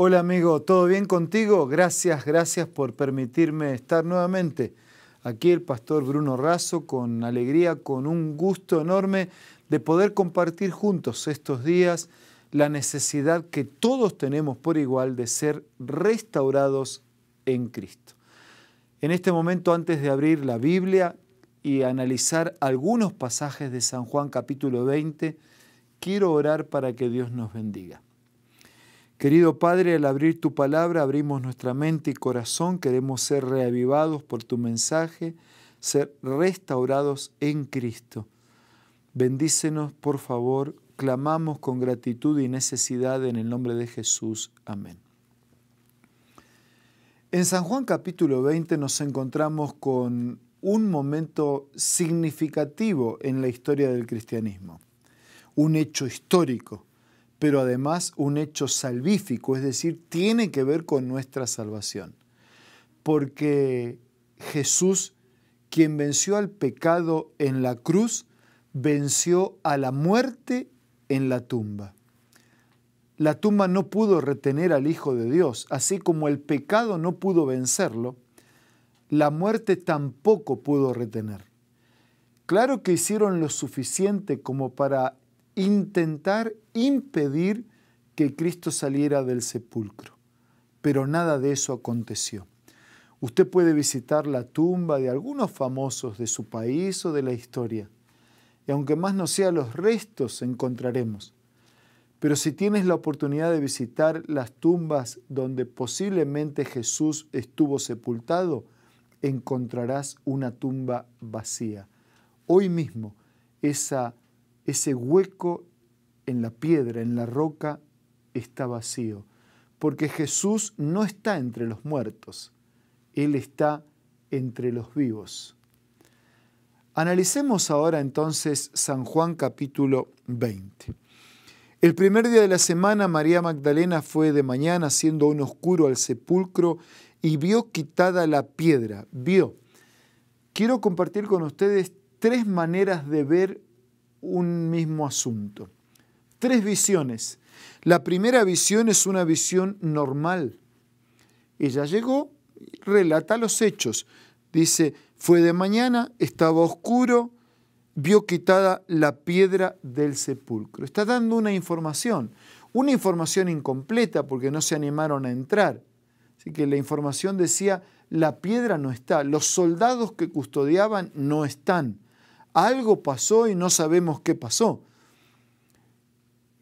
Hola amigo, ¿todo bien contigo? Gracias, gracias por permitirme estar nuevamente. Aquí el pastor Bruno Razo con alegría, con un gusto enorme de poder compartir juntos estos días la necesidad que todos tenemos por igual de ser restaurados en Cristo. En este momento, antes de abrir la Biblia y analizar algunos pasajes de San Juan capítulo 20, quiero orar para que Dios nos bendiga. Querido Padre, al abrir tu palabra abrimos nuestra mente y corazón, queremos ser reavivados por tu mensaje, ser restaurados en Cristo. Bendícenos, por favor, clamamos con gratitud y necesidad en el nombre de Jesús. Amén. En San Juan capítulo 20 nos encontramos con un momento significativo en la historia del cristianismo, un hecho histórico pero además un hecho salvífico, es decir, tiene que ver con nuestra salvación. Porque Jesús, quien venció al pecado en la cruz, venció a la muerte en la tumba. La tumba no pudo retener al Hijo de Dios, así como el pecado no pudo vencerlo, la muerte tampoco pudo retener. Claro que hicieron lo suficiente como para intentar impedir que Cristo saliera del sepulcro. Pero nada de eso aconteció. Usted puede visitar la tumba de algunos famosos de su país o de la historia, y aunque más no sea los restos encontraremos. Pero si tienes la oportunidad de visitar las tumbas donde posiblemente Jesús estuvo sepultado, encontrarás una tumba vacía. Hoy mismo esa ese hueco en la piedra, en la roca, está vacío, porque Jesús no está entre los muertos, Él está entre los vivos. Analicemos ahora entonces San Juan capítulo 20. El primer día de la semana María Magdalena fue de mañana haciendo un oscuro al sepulcro y vio quitada la piedra. Vio. Quiero compartir con ustedes tres maneras de ver un mismo asunto. Tres visiones. La primera visión es una visión normal. Ella llegó, relata los hechos. Dice, fue de mañana, estaba oscuro, vio quitada la piedra del sepulcro. Está dando una información, una información incompleta porque no se animaron a entrar. Así que la información decía, la piedra no está, los soldados que custodiaban no están. Algo pasó y no sabemos qué pasó.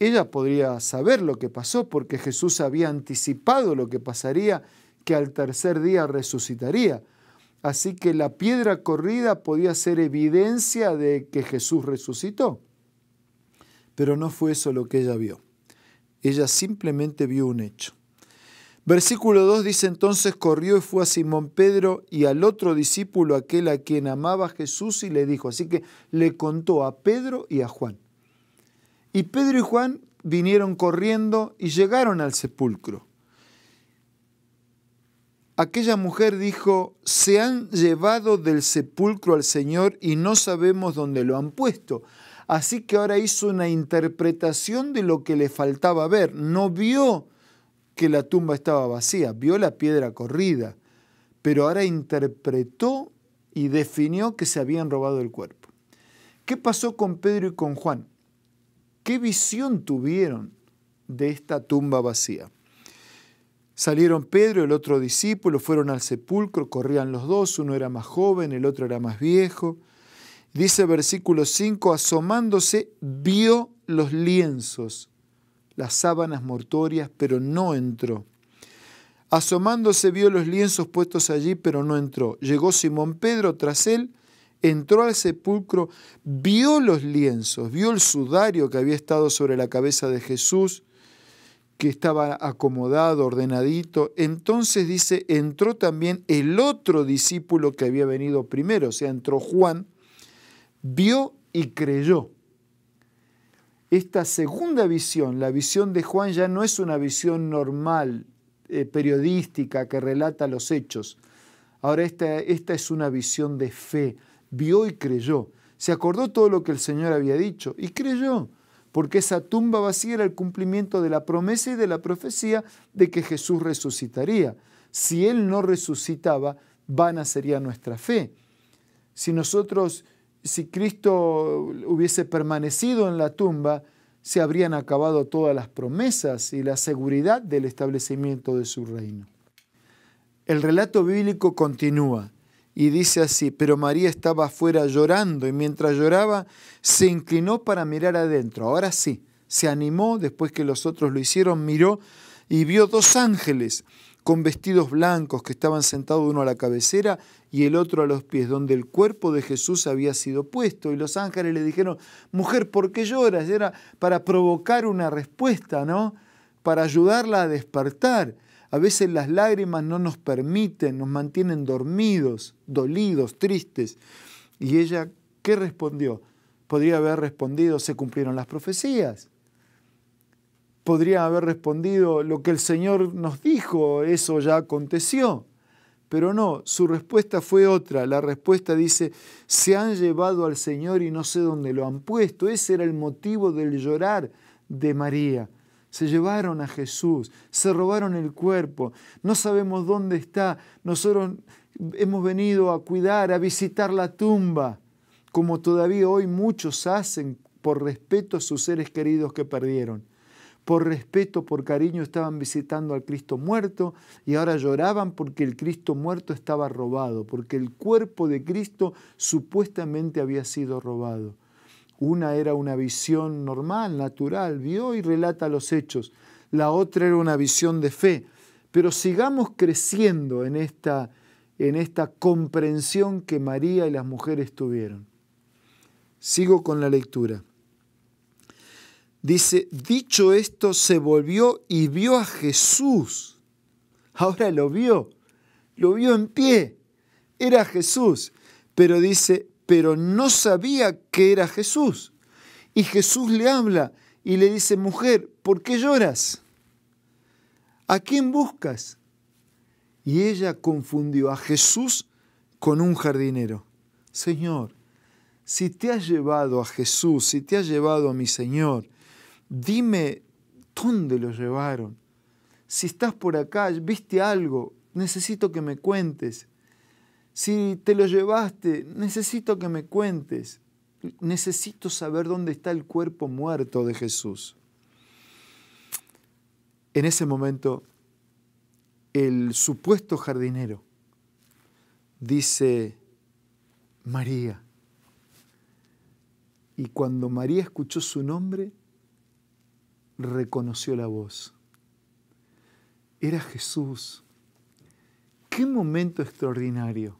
Ella podría saber lo que pasó porque Jesús había anticipado lo que pasaría, que al tercer día resucitaría. Así que la piedra corrida podía ser evidencia de que Jesús resucitó. Pero no fue eso lo que ella vio. Ella simplemente vio un hecho. Versículo 2 dice entonces corrió y fue a Simón Pedro y al otro discípulo, aquel a quien amaba Jesús, y le dijo. Así que le contó a Pedro y a Juan. Y Pedro y Juan vinieron corriendo y llegaron al sepulcro. Aquella mujer dijo, se han llevado del sepulcro al Señor y no sabemos dónde lo han puesto. Así que ahora hizo una interpretación de lo que le faltaba ver. No vio que la tumba estaba vacía, vio la piedra corrida, pero ahora interpretó y definió que se habían robado el cuerpo. ¿Qué pasó con Pedro y con Juan? ¿Qué visión tuvieron de esta tumba vacía? Salieron Pedro y el otro discípulo, fueron al sepulcro, corrían los dos, uno era más joven, el otro era más viejo. Dice versículo 5, asomándose, vio los lienzos las sábanas mortorias, pero no entró. Asomándose vio los lienzos puestos allí, pero no entró. Llegó Simón Pedro tras él, entró al sepulcro, vio los lienzos, vio el sudario que había estado sobre la cabeza de Jesús, que estaba acomodado, ordenadito. Entonces dice, entró también el otro discípulo que había venido primero, o sea, entró Juan, vio y creyó esta segunda visión, la visión de Juan, ya no es una visión normal, eh, periodística, que relata los hechos. Ahora esta, esta es una visión de fe. Vio y creyó. Se acordó todo lo que el Señor había dicho y creyó, porque esa tumba vacía era el cumplimiento de la promesa y de la profecía de que Jesús resucitaría. Si Él no resucitaba, vana sería nuestra fe. Si nosotros si Cristo hubiese permanecido en la tumba, se habrían acabado todas las promesas y la seguridad del establecimiento de su reino. El relato bíblico continúa y dice así, pero María estaba afuera llorando y mientras lloraba se inclinó para mirar adentro. Ahora sí, se animó después que los otros lo hicieron, miró y vio dos ángeles con vestidos blancos que estaban sentados uno a la cabecera y el otro a los pies, donde el cuerpo de Jesús había sido puesto. Y los ángeles le dijeron, mujer, ¿por qué lloras? Era para provocar una respuesta, ¿no? Para ayudarla a despertar. A veces las lágrimas no nos permiten, nos mantienen dormidos, dolidos, tristes. Y ella, ¿qué respondió? Podría haber respondido, se cumplieron las profecías podría haber respondido, lo que el Señor nos dijo, eso ya aconteció. Pero no, su respuesta fue otra. La respuesta dice, se han llevado al Señor y no sé dónde lo han puesto. Ese era el motivo del llorar de María. Se llevaron a Jesús, se robaron el cuerpo, no sabemos dónde está. Nosotros hemos venido a cuidar, a visitar la tumba, como todavía hoy muchos hacen por respeto a sus seres queridos que perdieron por respeto, por cariño, estaban visitando al Cristo muerto y ahora lloraban porque el Cristo muerto estaba robado, porque el cuerpo de Cristo supuestamente había sido robado. Una era una visión normal, natural, vio y relata los hechos. La otra era una visión de fe. Pero sigamos creciendo en esta, en esta comprensión que María y las mujeres tuvieron. Sigo con la lectura. Dice, dicho esto, se volvió y vio a Jesús. Ahora lo vio, lo vio en pie. Era Jesús. Pero dice, pero no sabía que era Jesús. Y Jesús le habla y le dice, mujer, ¿por qué lloras? ¿A quién buscas? Y ella confundió a Jesús con un jardinero. Señor, si te has llevado a Jesús, si te has llevado a mi Señor, Dime dónde lo llevaron. Si estás por acá, viste algo, necesito que me cuentes. Si te lo llevaste, necesito que me cuentes. Necesito saber dónde está el cuerpo muerto de Jesús. En ese momento, el supuesto jardinero dice, María. Y cuando María escuchó su nombre, reconoció la voz. Era Jesús. Qué momento extraordinario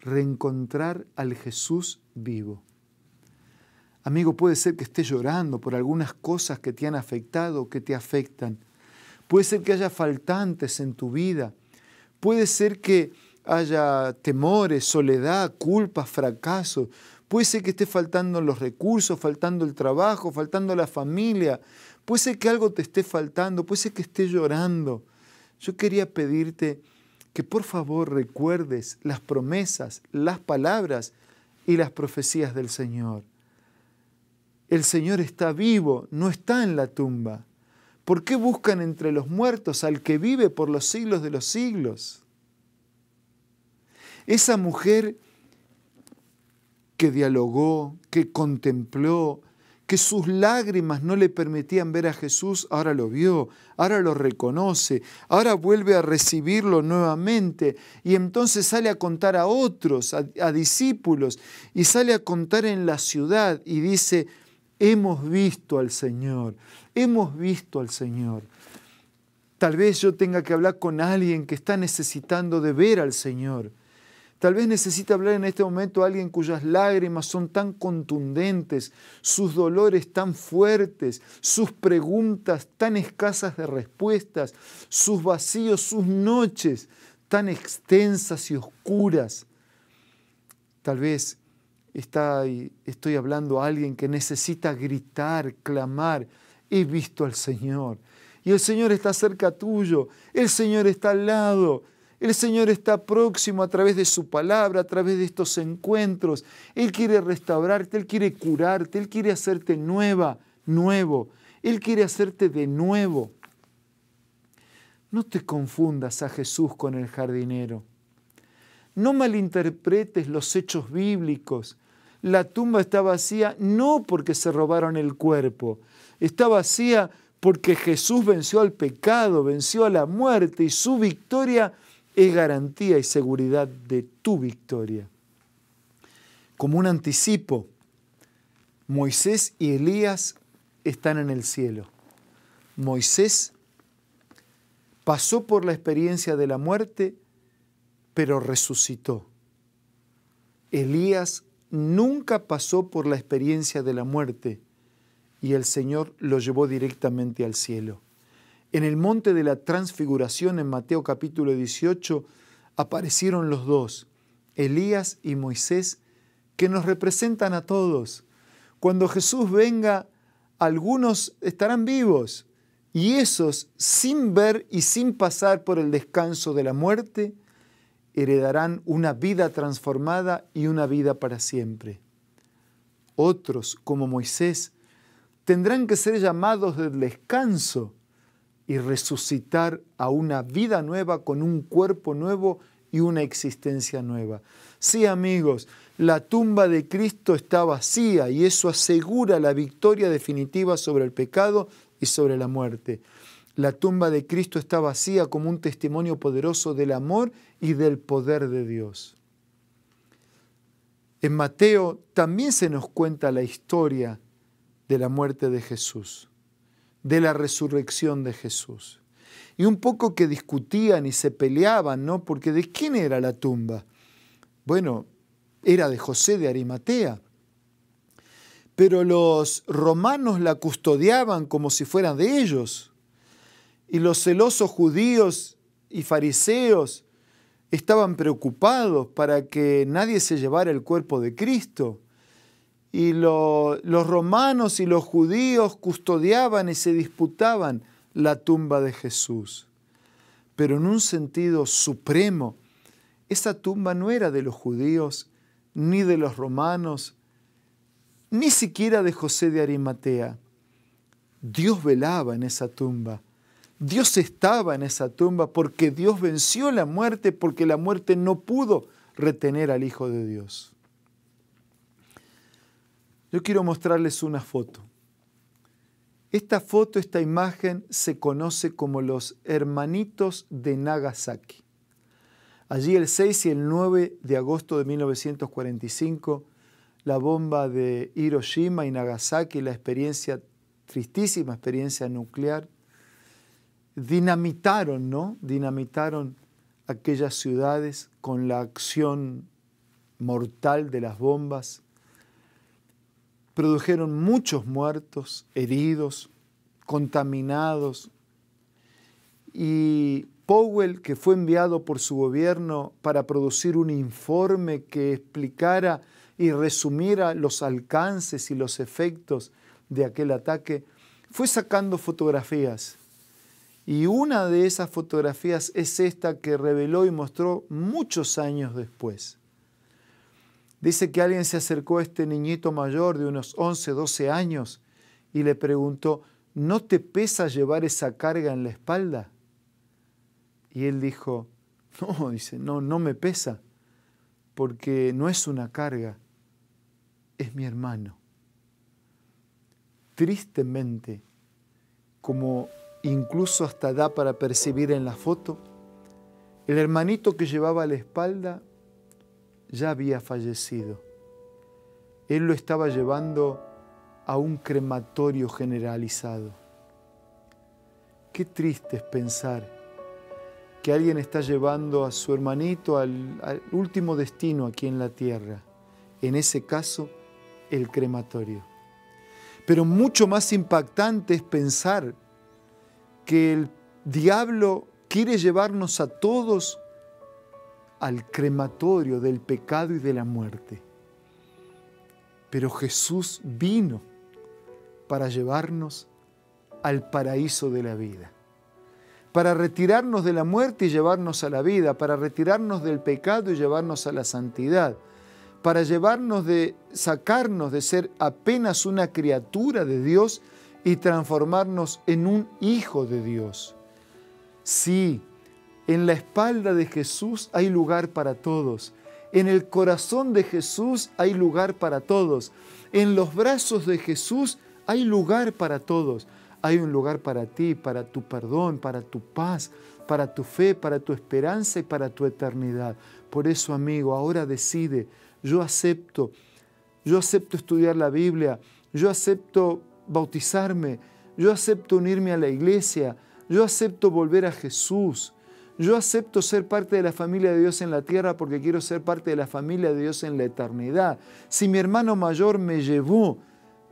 reencontrar al Jesús vivo. Amigo, puede ser que estés llorando por algunas cosas que te han afectado, que te afectan. Puede ser que haya faltantes en tu vida. Puede ser que haya temores, soledad, culpa, fracasos. Puede ser que esté faltando los recursos, faltando el trabajo, faltando la familia. Puede ser que algo te esté faltando, puede ser que esté llorando. Yo quería pedirte que por favor recuerdes las promesas, las palabras y las profecías del Señor. El Señor está vivo, no está en la tumba. ¿Por qué buscan entre los muertos al que vive por los siglos de los siglos? Esa mujer que dialogó, que contempló, que sus lágrimas no le permitían ver a Jesús, ahora lo vio, ahora lo reconoce, ahora vuelve a recibirlo nuevamente y entonces sale a contar a otros, a, discípulos, y sale a contar en la ciudad y dice, hemos visto al Señor, hemos visto al Señor. Tal vez yo tenga que hablar con alguien que está necesitando de ver al Señor. Tal vez necesita hablar en este momento a alguien cuyas lágrimas son tan contundentes, sus dolores tan fuertes, sus preguntas tan escasas de respuestas, sus vacíos, sus noches tan extensas y oscuras. Tal vez está, estoy hablando a alguien que necesita gritar, clamar, he visto al Señor. Y el Señor está cerca tuyo, el Señor está al lado el Señor está próximo a través de su palabra, a través de estos encuentros. Él quiere restaurarte, Él quiere curarte, Él quiere hacerte nueva, nuevo. Él quiere hacerte de nuevo. No te confundas a Jesús con el jardinero. No malinterpretes los hechos bíblicos. La tumba está vacía no porque se robaron el cuerpo. Está vacía porque Jesús venció al pecado, venció a la muerte y su victoria es garantía y seguridad de tu victoria. Como un anticipo, Moisés y Elías están en el cielo. Moisés pasó por la experiencia de la muerte, pero resucitó. Elías nunca pasó por la experiencia de la muerte y el Señor lo llevó directamente al cielo. En el monte de la transfiguración en Mateo capítulo 18 aparecieron los dos, Elías y Moisés, que nos representan a todos. Cuando Jesús venga, algunos estarán vivos y esos, sin ver y sin pasar por el descanso de la muerte, heredarán una vida transformada y una vida para siempre. Otros, como Moisés, tendrán que ser llamados del descanso y resucitar a una vida nueva con un cuerpo nuevo y una existencia nueva. Sí, amigos, la tumba de Cristo está vacía y eso asegura la victoria definitiva sobre el pecado y sobre la muerte. La tumba de Cristo está vacía como un testimonio poderoso del amor y del poder de Dios. En Mateo también se nos cuenta la historia de la muerte de Jesús de la resurrección de Jesús. Y un poco que discutían y se peleaban, ¿no? Porque ¿de quién era la tumba? Bueno, era de José de Arimatea. Pero los romanos la custodiaban como si fuera de ellos. Y los celosos judíos y fariseos estaban preocupados para que nadie se llevara el cuerpo de Cristo y los romanos y los judíos custodiaban y se disputaban la tumba de Jesús. Pero en un sentido supremo, esa tumba no era de los judíos, ni de los romanos, ni siquiera de José de Arimatea. Dios velaba en esa tumba. Dios estaba en esa tumba porque Dios venció la muerte, porque la muerte no pudo retener al Hijo de Dios. Yo quiero mostrarles una foto. Esta foto, esta imagen se conoce como los hermanitos de Nagasaki. Allí el 6 y el 9 de agosto de 1945, la bomba de Hiroshima y Nagasaki, la experiencia, tristísima experiencia nuclear, dinamitaron, ¿no? Dinamitaron aquellas ciudades con la acción mortal de las bombas produjeron muchos muertos, heridos, contaminados. Y Powell, que fue enviado por su gobierno para producir un informe que explicara y resumiera los alcances y los efectos de aquel ataque, fue sacando fotografías. Y una de esas fotografías es esta que reveló y mostró muchos años después. Dice que alguien se acercó a este niñito mayor de unos 11, 12 años y le preguntó, ¿no te pesa llevar esa carga en la espalda? Y él dijo, no, dice, no, no me pesa, porque no es una carga, es mi hermano. Tristemente, como incluso hasta da para percibir en la foto, el hermanito que llevaba la espalda ya había fallecido. Él lo estaba llevando a un crematorio generalizado. Qué triste es pensar que alguien está llevando a su hermanito al, último destino aquí en la tierra, en ese caso, el crematorio. Pero mucho más impactante es pensar que el diablo quiere llevarnos a todos al crematorio del pecado y de la muerte. Pero Jesús vino para llevarnos al paraíso de la vida, para retirarnos de la muerte y llevarnos a la vida, para retirarnos del pecado y llevarnos a la santidad, para llevarnos de sacarnos de ser apenas una criatura de Dios y transformarnos en un hijo de Dios. Sí, en la espalda de Jesús hay lugar para todos. En el corazón de Jesús hay lugar para todos. En los brazos de Jesús hay lugar para todos. Hay un lugar para ti, para tu perdón, para tu paz, para tu fe, para tu esperanza y para tu eternidad. Por eso, amigo, ahora decide, yo acepto, yo acepto estudiar la Biblia, yo acepto bautizarme, yo acepto unirme a la iglesia, yo acepto volver a Jesús. Yo acepto ser parte de la familia de Dios en la tierra porque quiero ser parte de la familia de Dios en la eternidad. Si mi hermano mayor me llevó,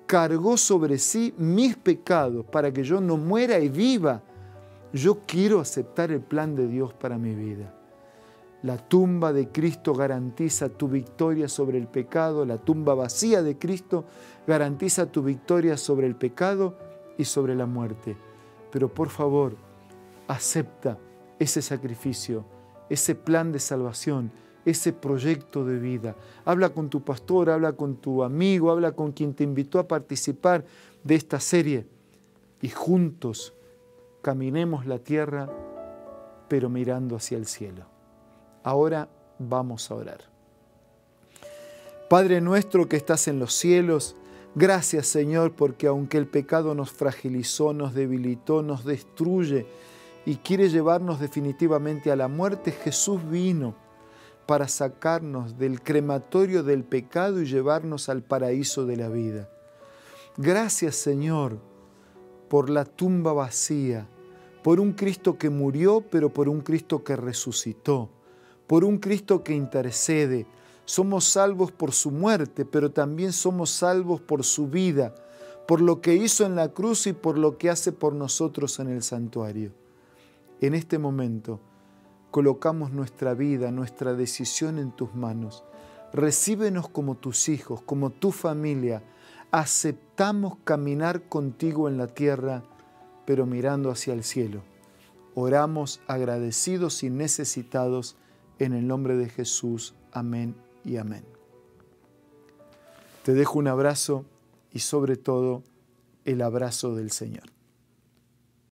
cargó sobre sí mis pecados para que yo no muera y viva, yo quiero aceptar el plan de Dios para mi vida. La tumba de Cristo garantiza tu victoria sobre el pecado, la tumba vacía de Cristo garantiza tu victoria sobre el pecado y sobre la muerte. Pero por favor, acepta ese sacrificio, ese plan de salvación, ese proyecto de vida. Habla con tu pastor, habla con tu amigo, habla con quien te invitó a participar de esta serie y juntos caminemos la tierra, pero mirando hacia el cielo. Ahora vamos a orar. Padre nuestro que estás en los cielos, gracias Señor porque aunque el pecado nos fragilizó, nos debilitó, nos destruye, y quiere llevarnos definitivamente a la muerte, Jesús vino para sacarnos del crematorio del pecado y llevarnos al paraíso de la vida. Gracias Señor por la tumba vacía, por un Cristo que murió, pero por un Cristo que resucitó, por un Cristo que intercede. Somos salvos por su muerte, pero también somos salvos por su vida, por lo que hizo en la cruz y por lo que hace por nosotros en el santuario. En este momento colocamos nuestra vida, nuestra decisión en tus manos. Recíbenos como tus hijos, como tu familia. Aceptamos caminar contigo en la tierra, pero mirando hacia el cielo. Oramos agradecidos y necesitados en el nombre de Jesús. Amén y amén. Te dejo un abrazo y sobre todo el abrazo del Señor.